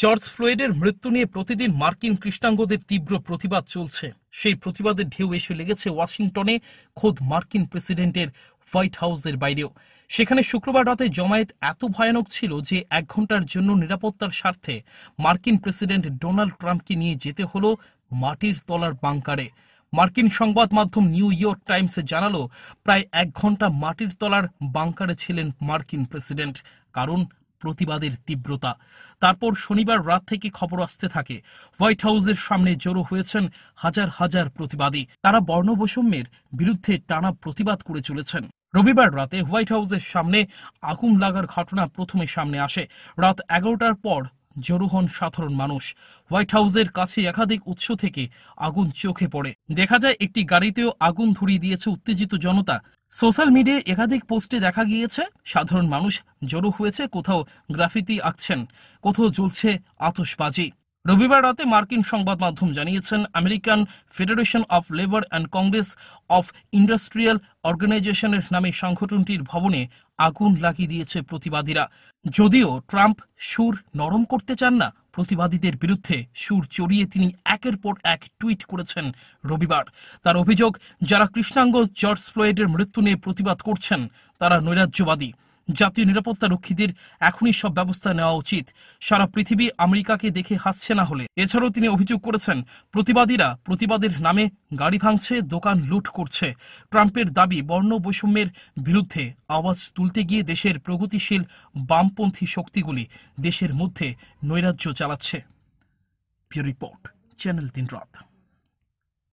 George ফ্লোয়েডের মৃত্যু নিয়ে প্রতিদিন মার্কিন কৃষ্ণাঙ্গদের তীব্র প্রতিবাদ চলছে সেই প্রতিবাদের ঢেউ এসে লেগেছে ওয়াশিংটনে খোদ মার্কিন প্রেসিডেন্টের হোয়াইট হাউসের বাইরেও সেখানে শুক্রবার রাতে জমায়েত এত ভয়ানক ছিল যে এক ঘন্টার জন্য নিরাপত্তার স্বার্থে মার্কিন প্রেসিডেন্ট ডোনাল্ড ট্রাম্পকে নিয়ে যেতে হলো মাটির তলার বাংকারে মার্কিন সংবাদ মাধ্যম নিউ ইয়র্ক টাইমসে জানালো প্রায় এক ঘন্টা মাটির তলার বাংকারে ছিলেন মার্কিন প্রেসিডেন্ট কারণ প্রতিবাদের তীব্রতা তারপর শনিবার রাত থেকে খবর আসতে থাকে হোয়াইট হাউসের সামনে জড়ো হয়েছেন হাজার হাজার প্রতিবাদী তারা বর্ণবৈষম্যের বিরুদ্ধে টানা প্রতিবাদ করে চলেছেন রবিবার রাতে হোয়াইট হাউসের সামনে আগুন লাগার ঘটনা প্রথমে সামনে আসে রাত এগারোটার পর জড়ো হন সাধারণ মানুষ হোয়াইট হাউসের কাছে একাধিক উৎস থেকে আগুন চোখে পড়ে দেখা যায় একটি গাড়িতেও আগুন ধরিয়ে দিয়েছে উত্তেজিত জনতা সোশ্যাল মিডিয়ায় একাধিক পোস্টে দেখা গিয়েছে সাধারণ মানুষ জড়ো হয়েছে কোথাও গ্রাফিতি আঁকছেন কোথাও জ্বলছে আতসবাজি রবিবার রাতে মার্কিন সংবাদ মাধ্যম জানিয়েছেন American Federation of Labor and Congress of Industrial অর্গানাইজেশনের নামে সংগঠনটির ভবনে আগুন লাগিয়ে দিয়েছে প্রতিবাদীরা যদিও ট্রাম্প সুর নরম করতে চান না প্রতিবাদীদের বিরুদ্ধে সুর চড়িয়ে তিনি একের পর এক টুইট করেছেন রবিবার তার অভিযোগ যারা কৃষ্ণাঙ্গ জর্জ ফ্লয়েডের মৃত্যু নিয়ে প্রতিবাদ করছেন তারা নৈরাজ্যবাদী জাতীয় নিরাপত্তা রক্ষীদের এখনই সব ব্যবস্থা নেওয়া উচিত সারা পৃথিবী আমেরিকাকে দেখে হাসছে না হলে এছাড়াও তিনি অভিযোগ করেছেন প্রতিবাদীরা প্রতিবাদের নামে গাড়ি ভাঙছে দোকান লুট করছে ট্রাম্পের দাবি বর্ণ বৈষম্যের বিরুদ্ধে আওয়াজ তুলতে গিয়ে দেশের প্রগতিশীল বামপন্থী শক্তিগুলি দেশের মধ্যে নৈরাজ্য চালাচ্ছে রিপোর্ট চ্যানেল তিন রাত